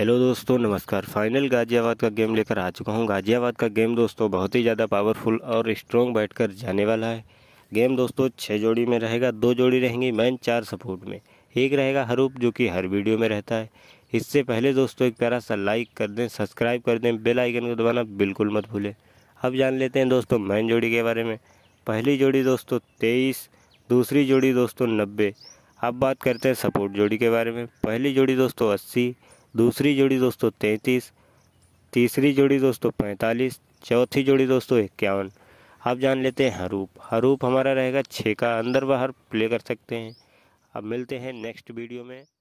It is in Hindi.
हेलो दोस्तों नमस्कार फाइनल गाज़ियाबाद का गेम लेकर आ चुका हूं गाज़ियाबाद का गेम दोस्तों बहुत ही ज़्यादा पावरफुल और स्ट्रॉन्ग बैठकर जाने वाला है गेम दोस्तों छः जोड़ी में रहेगा दो जोड़ी रहेंगी मैन चार सपोर्ट में एक रहेगा हरूप जो कि हर वीडियो में रहता है इससे पहले दोस्तों एक प्यारा सा लाइक कर दें सब्सक्राइब कर दें बेलाइकन को दबाना बिल्कुल मत भूलें अब जान लेते हैं दोस्तों मैन जोड़ी के बारे में पहली जोड़ी दोस्तों तेईस दूसरी जोड़ी दोस्तों नब्बे अब बात करते हैं सपोर्ट जोड़ी के बारे में पहली जोड़ी दोस्तों अस्सी दूसरी जोड़ी दोस्तों तैंतीस तीसरी जोड़ी दोस्तों पैंतालीस चौथी जोड़ी दोस्तों इक्यावन अब जान लेते हैं हरूप हरूप हमारा रहेगा छः का अंदर बाहर प्ले कर सकते हैं अब मिलते हैं नेक्स्ट वीडियो में